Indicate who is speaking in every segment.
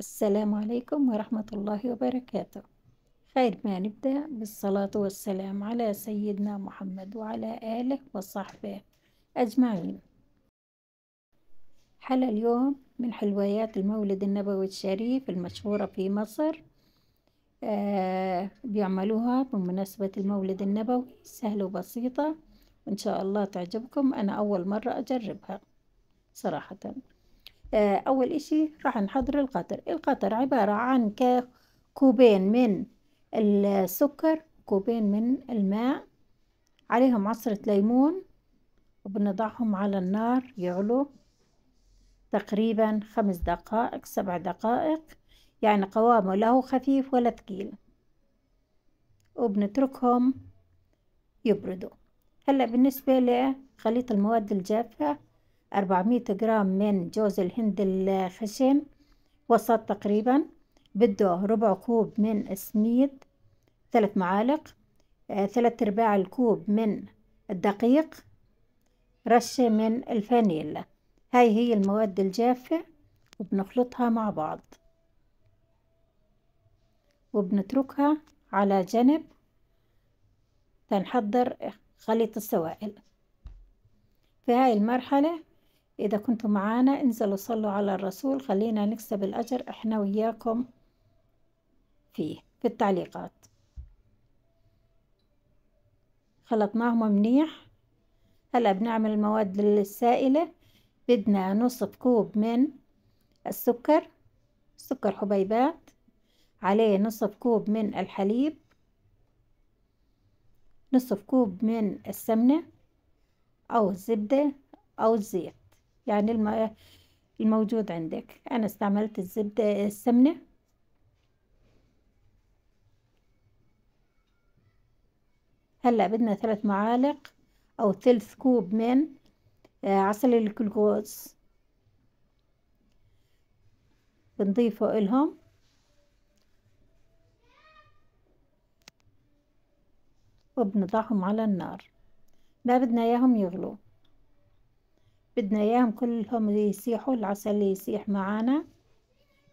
Speaker 1: السلام عليكم ورحمة الله وبركاته خير ما نبدأ بالصلاة والسلام على سيدنا محمد وعلى آله وصحبه أجمعين حلى اليوم من حلويات المولد النبوي الشريف المشهورة في مصر آه بيعملوها بمناسبة المولد النبوي سهلة وبسيطة وإن شاء الله تعجبكم أنا أول مرة أجربها صراحةً آه، أول إشي راح نحضر القطر القطر عبارة عن كوبين من السكر كوبين من الماء عليهم عصرة ليمون وبنضعهم على النار يعلو تقريبا خمس دقائق سبع دقائق يعني قوامه لا خفيف ولا ثقيل وبنتركهم يبردوا هلأ بالنسبة لخليط المواد الجافة 400 جرام من جوز الهند الخشن وسط تقريبا بده ربع كوب من السميد ثلاث معالق آه، ثلاث أرباع الكوب من الدقيق رشة من الفانيلا هاي هي المواد الجافة وبنخلطها مع بعض وبنتركها على جنب تنحضر خليط السوائل في هاي المرحلة إذا كنتوا معانا انزلوا صلوا على الرسول خلينا نكسب الأجر إحنا وياكم فيه في التعليقات خلطناهم منيح هلا بنعمل المواد السائلة بدنا نصف كوب من السكر سكر حبيبات عليه نصف كوب من الحليب نصف كوب من السمنة أو الزبدة أو الزيت يعني الم... الموجود عندك أنا استعملت الزبدة السمنة هلأ بدنا ثلاث معالق أو ثلث كوب من آه، عسل الجلوكوز بنضيفه إلهم وبنضعهم على النار ما بدنا إياهم يغلوا بدنا اياهم كلهم يسيحوا العسل يسيح معانا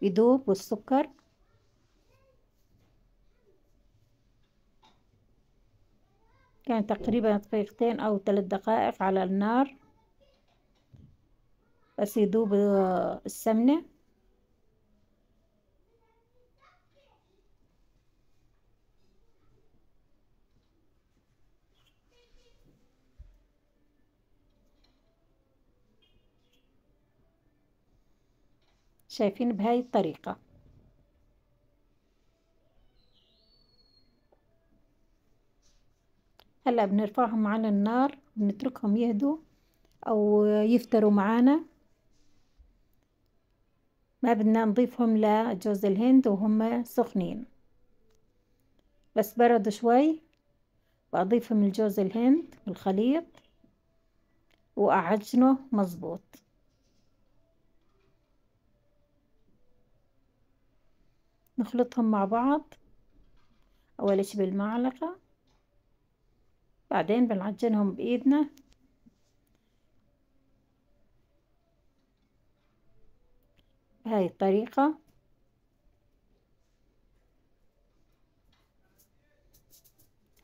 Speaker 1: يذوب والسكر كان تقريبا دقيقتين او ثلاث دقائق على النار بس يذوب آه، السمنه شايفين بهاي الطريقة هلا بنرفعهم على النار بنتركهم يهدوا او يفتروا معانا ما بدنا نضيفهم لجوز الهند وهم سخنين بس بردوا شوي بضيفهم لجوز الهند بالخليط واعجنه مظبوط نخلطهم مع بعض أول إشي بالمعلقة بعدين بنعجنهم بإيدنا بهاي الطريقة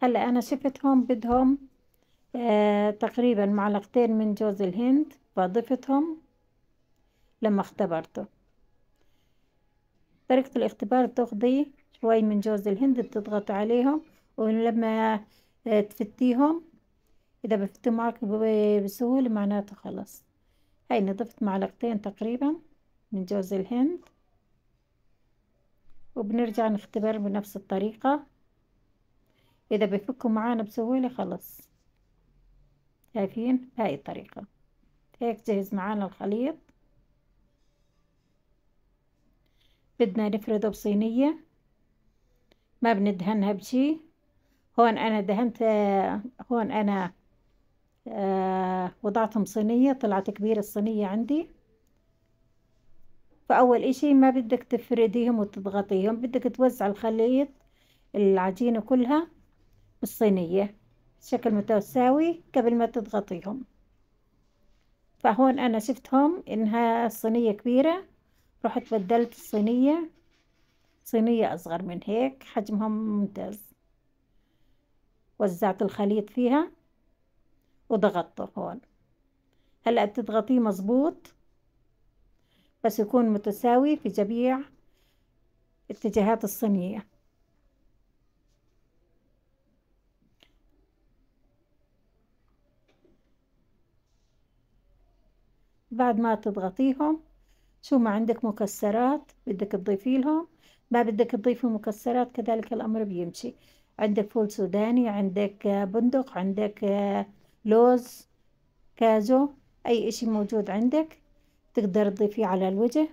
Speaker 1: هلا أنا شفتهم بدهم آه تقريبا معلقتين من جوز الهند فضفتهم لما اختبرته طريقة الاختبار بتاخدي شوي من جوز الهند بتضغط عليهم ولما آه، تفتيهم إذا بفتوا معك بسهولة معناته خلص هاي نضفت معلقتين تقريبا من جوز الهند وبنرجع نختبر بنفس الطريقة إذا بفكوا معانا بسهولة خلص شايفين هاي الطريقة هيك جهز معانا الخليط بدنا نفرده بصينية ما بندهنها بشي هون أنا دهنت هون أنا آه وضعتهم صينية طلعت كبيرة الصينية عندي فأول إشي ما بدك تفرديهم وتضغطيهم بدك توزع الخليط العجينة كلها بالصينية بشكل متساوي قبل ما تضغطيهم فهون أنا شفتهم إنها صينية كبيرة رحت بدلت الصينية صينية أصغر من هيك حجمها ممتاز وزعت الخليط فيها وضغطته هون هلأ بتضغطيه مظبوط بس يكون متساوي في جميع اتجاهات الصينية بعد ما تضغطيهم شو ما عندك مكسرات بدك تضيفي لهم ما بدك تضيفي مكسرات كذلك الأمر بيمشي عندك فول سوداني عندك آه، بندق عندك آه، لوز كازو أي إشي موجود عندك تقدر تضيفيه على الوجه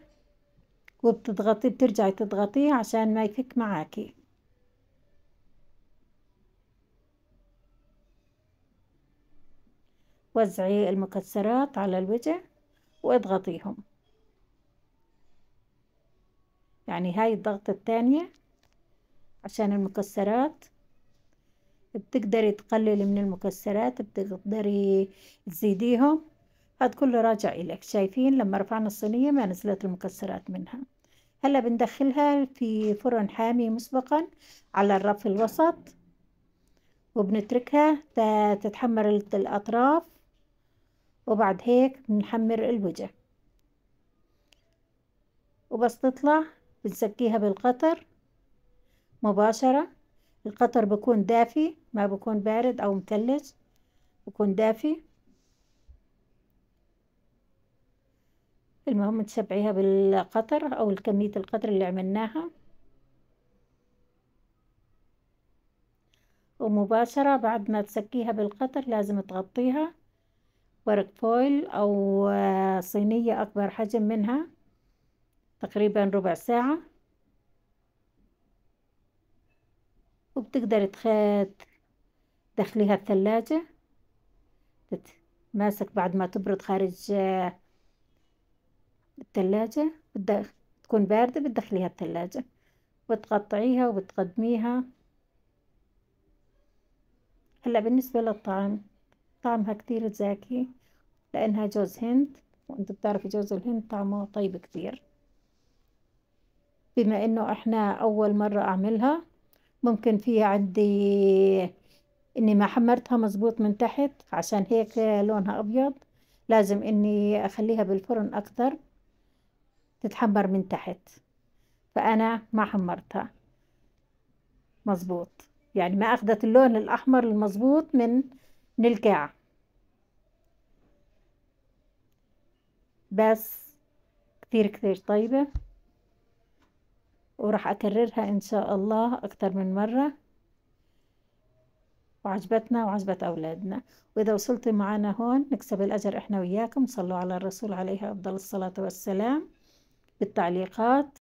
Speaker 1: وبتضغطي بترجعي تضغطيه عشان ما يفك معاكي وزعي المكسرات على الوجه واضغطيهم يعني هاي الضغطة الثانية عشان المكسرات بتقدري تقللي من المكسرات بتقدري تزيديهم هاد كله راجع إلك شايفين لما رفعنا الصينية ما نزلت المكسرات منها هلا بندخلها في فرن حامي مسبقا على الرف الوسط وبنتركها تتحمر الأطراف وبعد هيك بنحمر الوجه وبس تطلع بنسقيها بالقطر مباشرة القطر بكون دافي ما بكون بارد أو مثلج بكون دافي المهم تشبعيها بالقطر أو الكمية القطر اللي عملناها ومباشرة بعد ما تسكيها بالقطر لازم تغطيها ورق فويل أو آه، صينية أكبر حجم منها تقريبا ربع ساعة وبتقدر تدخليها الثلاجة تتماسك بعد ما تبرد خارج الثلاجة تكون باردة بتدخليها الثلاجة وتقطعيها وبتقدميها هلا بالنسبة للطعم طعمها كتير زاكي لأنها جوز هند وأنت بتعرفي جوز الهند طعمه طيب كتير بما انه احنا اول مرة اعملها ممكن في عندي اني ما حمرتها مظبوط من تحت عشان هيك لونها ابيض لازم اني اخليها بالفرن اكتر تتحمر من تحت فانا ما حمرتها مظبوط يعني ما اخذت اللون الاحمر المظبوط من من الكاع بس كتير كتير طيبة وراح أكررها إن شاء الله أكتر من مرة وعجبتنا وعجبت أولادنا وإذا وصلتي معنا هون نكسب الأجر إحنا وياكم صلوا على الرسول عليه أفضل الصلاة والسلام بالتعليقات